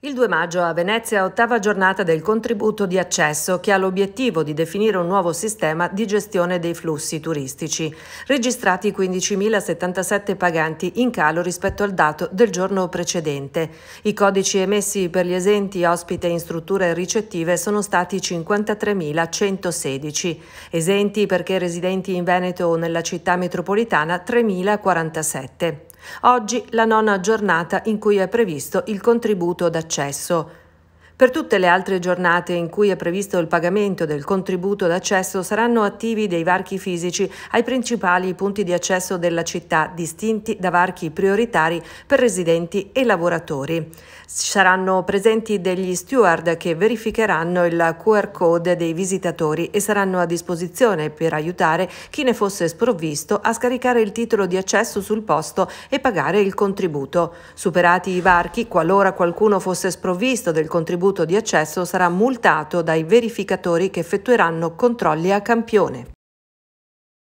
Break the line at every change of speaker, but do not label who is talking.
Il 2 maggio a Venezia ottava giornata del contributo di accesso che ha l'obiettivo di definire un nuovo sistema di gestione dei flussi turistici. Registrati 15.077 paganti in calo rispetto al dato del giorno precedente. I codici emessi per gli esenti ospite in strutture ricettive sono stati 53.116, esenti perché residenti in Veneto o nella città metropolitana 3.047. Oggi la nona giornata in cui è previsto il contributo d'accesso. Per tutte le altre giornate in cui è previsto il pagamento del contributo d'accesso saranno attivi dei varchi fisici ai principali punti di accesso della città, distinti da varchi prioritari per residenti e lavoratori. Saranno presenti degli steward che verificheranno il QR code dei visitatori e saranno a disposizione per aiutare chi ne fosse sprovvisto a scaricare il titolo di accesso sul posto e pagare il contributo. Superati i varchi, qualora qualcuno fosse sprovvisto del contributo dovuto di accesso sarà multato dai verificatori che effettueranno controlli a campione.